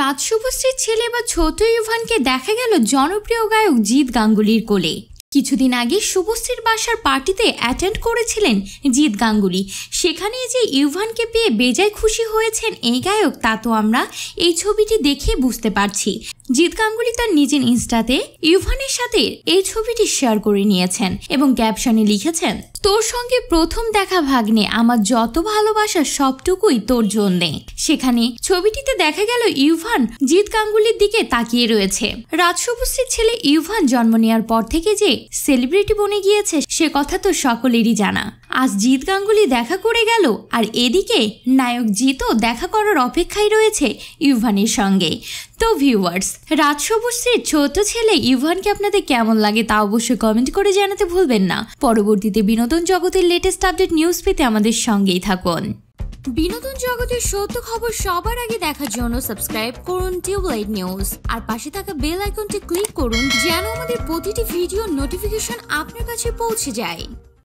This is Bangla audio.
রাজশুভশ্রীর ছেলে বা ছোট ইভানকে দেখা গেল জনপ্রিয় গায়ক জিৎ গাঙ্গুলির কোলে কিছুদিন আগে শুভশ্রীর বাসার পার্টিতে অ্যাটেন্ড করেছিলেন জিৎ গাঙ্গুলি সেখানে যে ইউভানকে পেয়ে বেজায় খুশি হয়েছেন এই গায়ক তা তো আমরা এই ছবিটি দেখে বুঝতে পারছি জিৎ গাঙ্গুলি তার নিজের ইনস্টাতে ইউভানের সাথে এই ছবিটি শেয়ার করে নিয়েছেন এবং ক্যাপশনে লিখেছেন তোর সঙ্গে প্রথম দেখা ভাগ্নে আমার যত ভালোবাসা সবটুকুই তোর জন্যে সেখানে ছবিটিতে দেখা গেল ইউভান জিৎ গাঙ্গুলির দিকে তাকিয়ে রয়েছে রাজসবুশ্রীর ছেলে ইউভান জন্ম নেওয়ার পর থেকে যে সেলিব্রিটি বনে গিয়েছে সে কথা তো সকলেরই জানা আজ জিৎ গাঙ্গুলি দেখা করে গেল আর এদিকে নায়ক জিতও দেখা করার অপেক্ষায় রয়েছে ইউভানের সঙ্গে তো ভিউয়ার্স রাজ ছোট ছেলে ইউভানকে আপনাদের কেমন লাগে তা অবশ্যই কমেন্ট করে জানাতে ভুলবেন না পরবর্তীতে বিনোদন জগতের লেটেস্ট আপডেট নিউজ পেতে আমাদের সঙ্গেই থাকুন বিনোদন জগতের সত্য খবর সবার আগে দেখার জন্য সাবস্ক্রাইব করুন টিউবলাইট নিউজ আর পাশে থাকা বেল আইকনটি ক্লিক করুন যেন আমাদের প্রতিটি ভিডিও নোটিফিকেশন আপনার কাছে পৌঁছে যায়